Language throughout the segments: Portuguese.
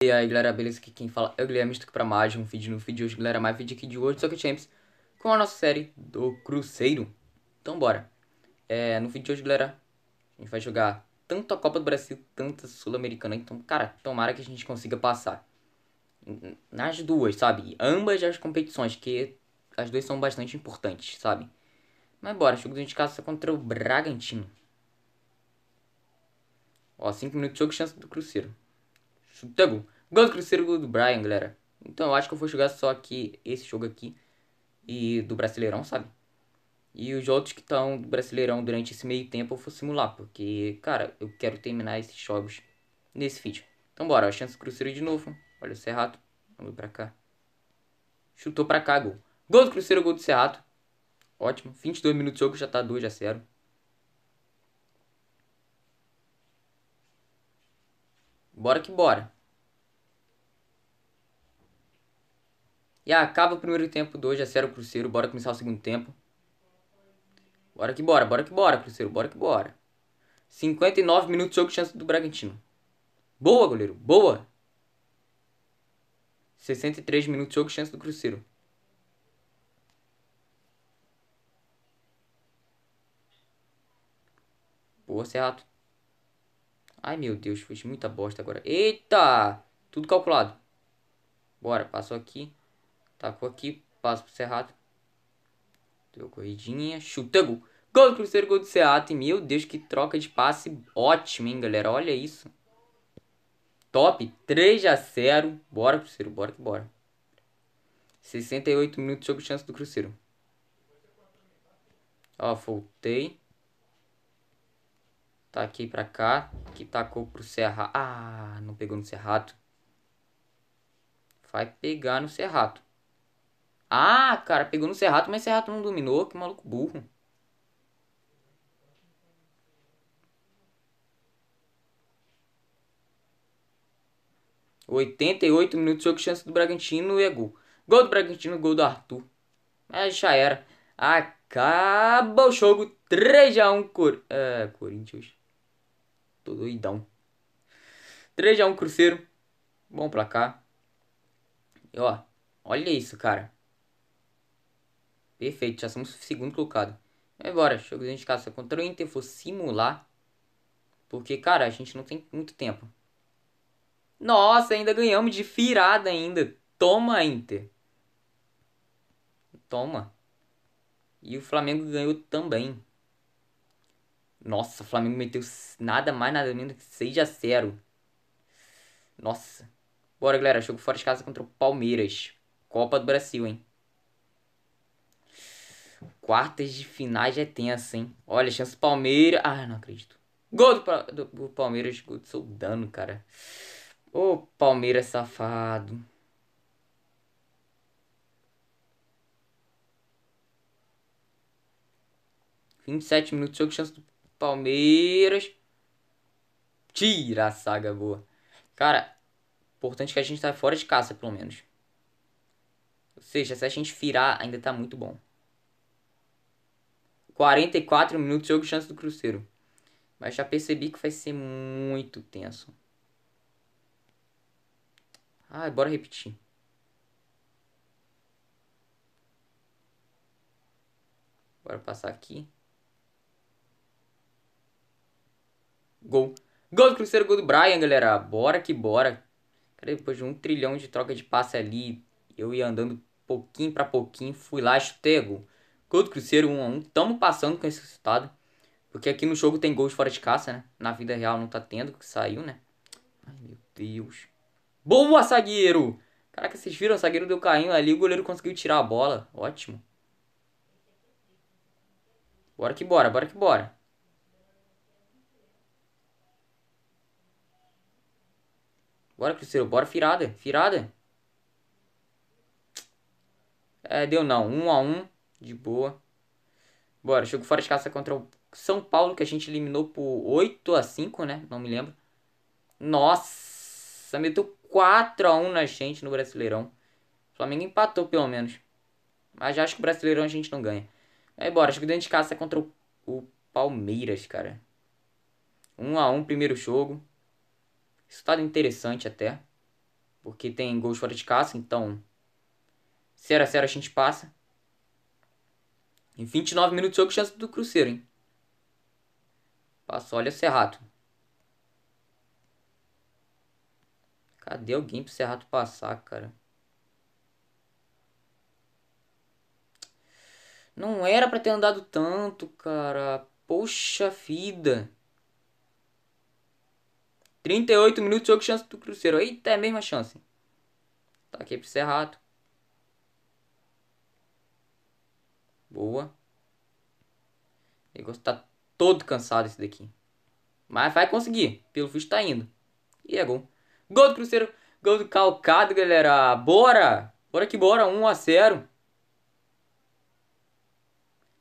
E aí galera, beleza? Aqui quem fala é o Guilherme, estou aqui para mais um vídeo no vídeo de hoje, galera, mais vídeo aqui de World Soccer Champions com a nossa série do Cruzeiro. Então bora! É, no vídeo de hoje, galera, a gente vai jogar tanto a Copa do Brasil, tanto a Sul-Americana, então, cara, tomara que a gente consiga passar. Nas duas, sabe? Ambas as competições, que as duas são bastante importantes, sabe? Mas bora, jogo de casa contra o Bragantino. Ó, 5 minutos de jogo, chance do Cruzeiro. Tá então, bom. do Cruzeiro gol do Brian, galera. Então eu acho que eu vou jogar só aqui esse jogo aqui. E do Brasileirão, sabe? E os outros que estão do Brasileirão durante esse meio tempo eu vou simular. Porque, cara, eu quero terminar esses jogos nesse vídeo. Então bora, a chance do Cruzeiro de novo. Olha o Serrato. Vamos pra cá. Chutou pra cá, gol. Gol do Cruzeiro, gol do Serrato. Ótimo. 22 minutos de jogo, já tá 2 a 0. Bora que bora. E acaba o primeiro tempo do hoje, a zero Cruzeiro, bora começar o segundo tempo. Bora que bora, bora que bora, Cruzeiro, bora que bora. 59 minutos de jogo, chance do Bragantino. Boa, goleiro, boa. 63 minutos de jogo, chance do Cruzeiro. Boa, Serrato. Ai, meu Deus, fez muita bosta agora. Eita! Tudo calculado. Bora, passou aqui. Tacou aqui, passo pro Cerrado. Deu corridinha, chuta, gol. Gol do cruzeiro gol do Cerrado. E, meu Deus, que troca de passe ótimo hein, galera. Olha isso. Top, 3 a 0. Bora, Cruzeiro, bora que bora. 68 minutos sobre jogo, chance do Cruzeiro. Ó, voltei tá aqui pra cá. Que tacou pro Serra. Ah, não pegou no Serrato. Vai pegar no Serrato. Ah, cara, pegou no Serrato, mas o Serrato não dominou. Que maluco burro. Oitenta e oito minutos, jogo chance do Bragantino e é gol. Gol do Bragantino, gol do Arthur. Mas é, já era. Acaba o jogo 3x1 Cor... é, Corinthians. Tô doidão. 3x1 Cruzeiro. Bom pra cá. E, ó, olha isso, cara. Perfeito, já somos segundo colocado. agora, jogo de casa contra o Inter, vou simular. Porque, cara, a gente não tem muito tempo. Nossa, ainda ganhamos de firada ainda. Toma, Inter. Toma. E o Flamengo ganhou também. Nossa, o Flamengo meteu nada mais, nada menos que 6 a 0 Nossa. Bora, galera. Jogo fora de casa contra o Palmeiras. Copa do Brasil, hein? Quartas de finais é tensa, hein? Olha, chance do Palmeiras. Ah, não acredito. Gol do, do, do Palmeiras, gol do Soldano, cara. Ô, oh, Palmeiras safado. Vinte e sete minutos, jogo, chance do Palmeiras. Tira a saga boa. Cara, importante que a gente tá fora de caça, pelo menos. Ou seja, se a gente virar, ainda tá muito bom. 44 minutos, jogo chance do Cruzeiro. Mas já percebi que vai ser muito tenso. Ah, bora repetir. Bora passar aqui. Gol. Gol do Cruzeiro, gol do Brian, galera. Bora que bora. Cara, depois de um trilhão de troca de passe ali, eu ia andando pouquinho para pouquinho, fui lá, chutei gol. Gol do Cruzeiro 1 a 1. Tamo passando com esse resultado. Porque aqui no jogo tem gols fora de caça, né? Na vida real não tá tendo, que saiu, né? Ai, meu Deus. Boa, zagueiro! Caraca, vocês viram? O zagueiro deu carrinho ali, o goleiro conseguiu tirar a bola. Ótimo. Bora que bora, bora que bora. Bora, Cruzeiro. Bora, virada. Firada. É, deu não. 1 um a 1 um, De boa. Bora. Jogo fora de casa contra o São Paulo, que a gente eliminou por 8 a 5 né? Não me lembro. Nossa. Meteu 4 a 1 na gente no Brasileirão. O Flamengo empatou, pelo menos. Mas já acho que o Brasileirão a gente não ganha. Aí, bora. Jogo dentro de casa contra o, o Palmeiras, cara. 1 um a 1 primeiro jogo. Resultado tá interessante até. Porque tem gols fora de casa, então. será será a gente passa. Em 29 minutos eu jogo, chance do Cruzeiro, hein? Passa, olha Serrato. Cadê alguém pro Serrato passar, cara? Não era para ter andado tanto, cara. Poxa vida. 38 minutos, jogo chance do Cruzeiro. Eita, é a mesma chance. Tá aqui pro Serrato. Boa. O negócio tá todo cansado esse daqui. Mas vai conseguir. Pelo visto tá indo. E é gol. Gol do Cruzeiro. Gol do Calcado, galera. Bora! Bora que bora. 1 a 0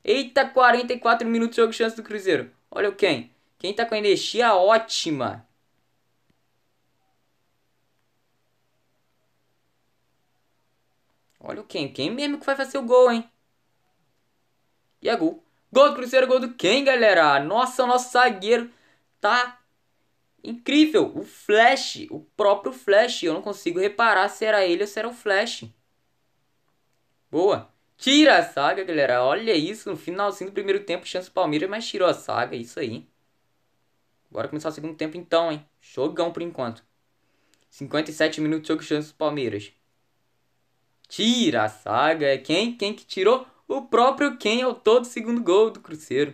Eita, 44 minutos de jogo chance do Cruzeiro. Olha o quem. Quem tá com energia ótima. Olha o Ken. Quem mesmo que vai fazer o gol, hein? E é gol. Gol do Cruzeiro, gol do Ken, galera. Nossa, o nosso zagueiro tá incrível. O Flash, o próprio Flash. Eu não consigo reparar se era ele ou se era o Flash. Boa. Tira a saga, galera. Olha isso. No finalzinho do primeiro tempo, chance do Palmeiras, mas tirou a saga. É isso aí. Bora começar o segundo tempo então, hein? Jogão por enquanto. 57 minutos, jogo chance do Palmeiras tira a saga é quem? Quem que tirou? O próprio quem ao todo segundo gol do Cruzeiro.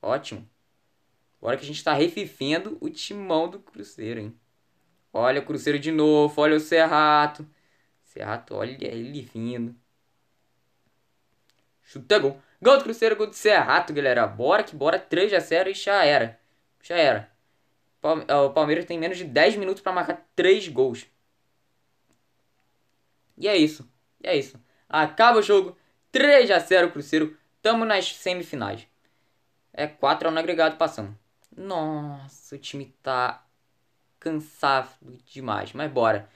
Ótimo. Agora que a gente está refivendo o timão do Cruzeiro, hein? Olha o Cruzeiro de novo, olha o Serrato. Serrato, olha ele vindo. Chuta gol. Gol do Cruzeiro, gol do Serrato, galera. Bora que bora. 3 a 0 e já era. Já era. O Palmeiras tem menos de 10 minutos para marcar 3 gols. E é isso. E é isso. Acaba o jogo. 3 a 0 Cruzeiro. Tamo nas semifinais. É 4 a 1 agregado passando. Nossa, o time tá cansado demais. Mas bora.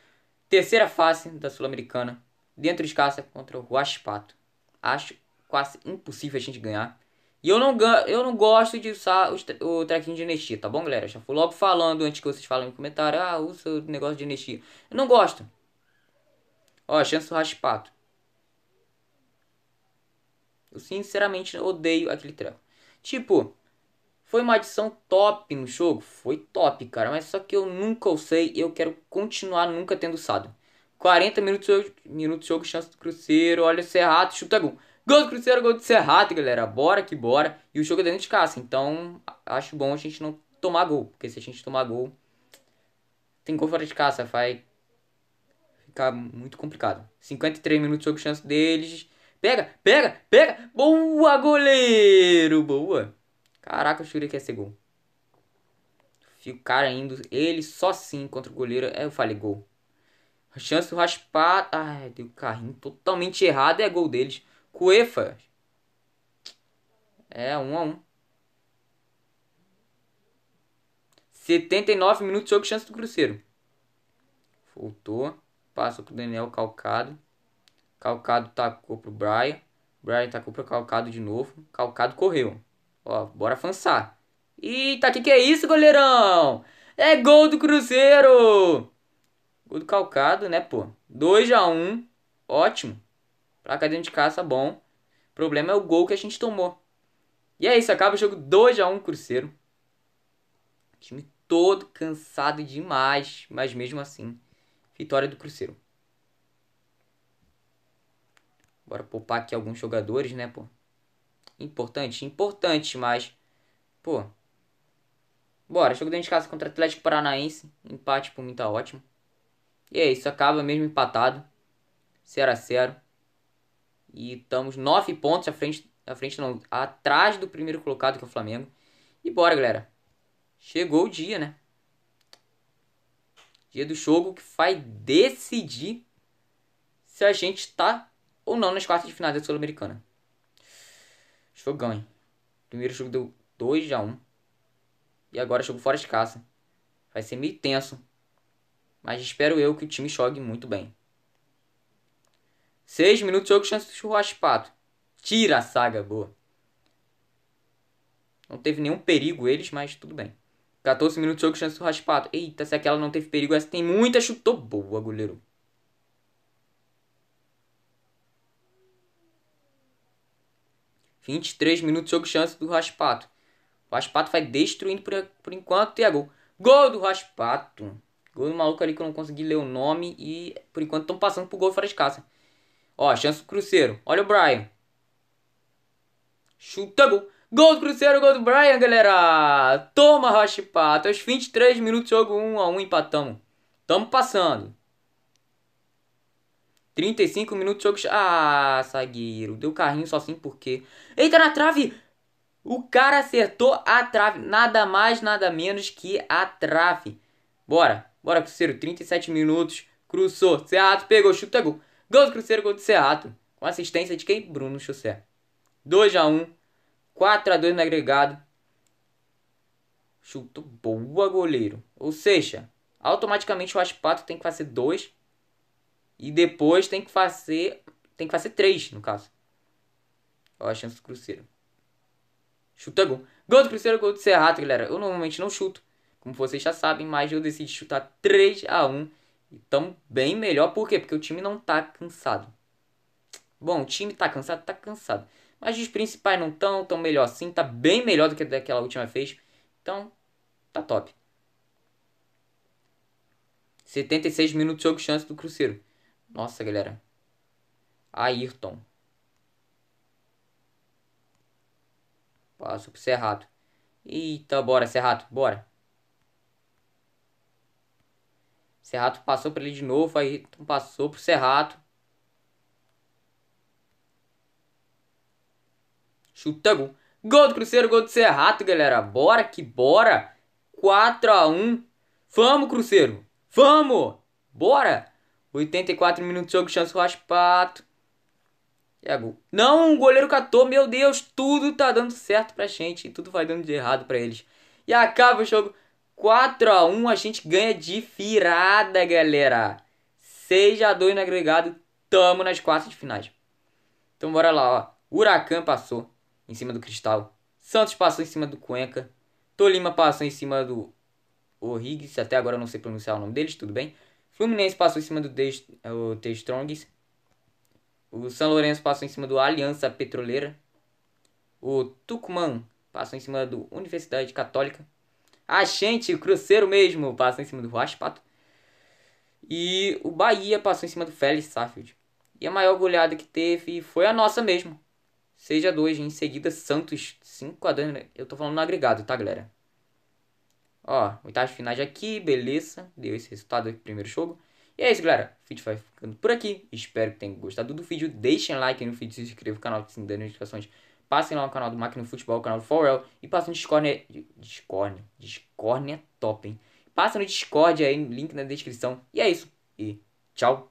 Terceira fase da Sul-Americana. Dentro de casa contra o Huaspato. Acho quase impossível a gente ganhar. E eu não, eu não gosto de usar o trequinho de energia tá bom, galera? Já fui logo falando antes que vocês falem no comentário. Ah, usa o negócio de energia Eu não gosto. Ó, chance do raspato. Eu sinceramente odeio aquele treco. Tipo, foi uma adição top no jogo? Foi top, cara. Mas só que eu nunca usei e eu quero continuar nunca tendo usado. 40 minutos, minutos jogo, chance do Cruzeiro. Olha o Serrato, chuta gol. Gol do Cruzeiro, gol do Serrato, galera. Bora que bora. E o jogo é dentro de casa. Então, acho bom a gente não tomar gol. Porque se a gente tomar gol, tem gol fora de casa. Vai ficar muito complicado. 53 minutos sobre chance deles. Pega, pega, pega. Boa, goleiro. Boa. Caraca, eu jurei que ia ser gol. Fica o cara indo, ele só sim contra o goleiro. É, eu falei gol. A chance do raspar. Ai, deu carrinho totalmente errado. É gol deles. Cuefa. É, um a um. 79 minutos sobre chance do Cruzeiro. Voltou passa pro Daniel Calcado. Calcado tacou pro Brian. Brian tacou pro Calcado de novo. Calcado correu. Ó, bora avançar. Eita, que que é isso, goleirão? É gol do Cruzeiro! Gol do Calcado, né, pô? 2x1. Um. Ótimo. Pra dentro de caça bom. O problema é o gol que a gente tomou. E é isso, acaba o jogo 2x1 um, Cruzeiro. O time todo cansado demais, mas mesmo assim vitória do Cruzeiro. Bora poupar aqui alguns jogadores, né, pô? Importante, importante, mas. Pô. Bora, jogo dentro de casa contra o Atlético Paranaense. Empate por mim tá ótimo. E é isso, acaba mesmo empatado. 0 a 0 E estamos 9 pontos à frente. À frente não, atrás do primeiro colocado que é o Flamengo. E bora, galera. Chegou o dia, né? Dia do jogo que vai decidir se a gente está ou não nas quartas de final da Sul-Americana. Jogão, hein? Primeiro jogo deu 2 a 1 um. E agora jogo fora de casa. Vai ser meio tenso. Mas espero eu que o time jogue muito bem. 6 minutos jogo, chance do churraspato. Tira a saga, boa. Não teve nenhum perigo eles, mas tudo bem. 14 minutos de jogo, chance do raspado. Eita, se aquela não teve perigo, essa tem muita. Chutou boa, goleiro. 23 três minutos, jogo, chance do Raspato. O Raspato vai destruindo por, por enquanto e é gol. Gol do Raspato. Gol do maluco ali que eu não consegui ler o nome e por enquanto estão passando pro gol fora de casa. Ó, chance do Cruzeiro. Olha o Brian. Chuta gol. Gol do Cruzeiro, gol do Brian, galera! Toma, Rocha Pato. Aos 23 minutos, jogo 1 a 1 empatamos. Tamo passando. 35 minutos, jogo... Ah, zagueiro. Deu carrinho só assim porque... Eita, na trave! O cara acertou a trave. Nada mais, nada menos que a trave. Bora. Bora, Cruzeiro. 37 minutos. Cruzou. Cerrato pegou. Chuta gol. Gol do Cruzeiro, gol do Cerrato. Com assistência de quem? Bruno Chusser. 2 a 1 4 a 2 no agregado. Chuto boa, goleiro. Ou seja, automaticamente o Aspato tem que fazer 2 e depois tem que fazer tem que fazer 3, no caso. Olha a chance do Cruzeiro. Chuta gol. Gol do Cruzeiro, gol do Serrato, galera. Eu normalmente não chuto, como vocês já sabem, mas eu decidi chutar 3 a 1 e bem melhor por quê? Porque o time não tá cansado. Bom, o time tá cansado, tá cansado. Mas os principais não estão, tão melhor assim, tá bem melhor do que daquela última vez. Então, tá top. 76 minutos de jogo chance do Cruzeiro. Nossa, galera. Ayrton. Passo pro Serrato. Eita, bora, Serrato, bora. Serrato passou para ele de novo, aí passou pro Serrato. Chuta gol. Gol do Cruzeiro, gol do Serrato, galera. Bora que bora. 4 x 1 Vamos, Cruzeiro. Vamos. Bora. 84 minutos de jogo, chance do Raspato. É gol. Não, o goleiro catou. Meu Deus, tudo tá dando certo pra gente. Tudo vai dando de errado pra eles. E acaba o jogo. 4 x 1 a gente ganha de virada, galera. 6 x 2 no agregado. Tamo nas quartas de finais. Então bora lá, ó. Huracan passou em cima do Cristal. Santos passou em cima do Cuenca. Tolima passou em cima do O'Higgins, até agora eu não sei pronunciar o nome deles, tudo bem. Fluminense passou em cima do The Strongs. O São Lourenço passou em cima do Aliança Petroleira. O Tucumã passou em cima do Universidade Católica. A gente, o Cruzeiro mesmo, passou em cima do Pato. E o Bahia passou em cima do Félix Saffield. E a maior goleada que teve foi a nossa mesmo seja dois 2 em seguida Santos 5 a 2 né? Eu tô falando no agregado, tá, galera? Ó, oitavas finais aqui, beleza. Deu esse resultado aqui, primeiro jogo. E é isso, galera. O vídeo vai ficando por aqui. Espero que tenham gostado do vídeo. Deixem like no vídeo, se inscrevam no canal, se assim, dando notificações. Passem lá no canal do Máquina do Futebol, canal do Forel. E passem no Discord. Discord. Discord é top, hein? passem no Discord aí, link na descrição. E é isso. E tchau.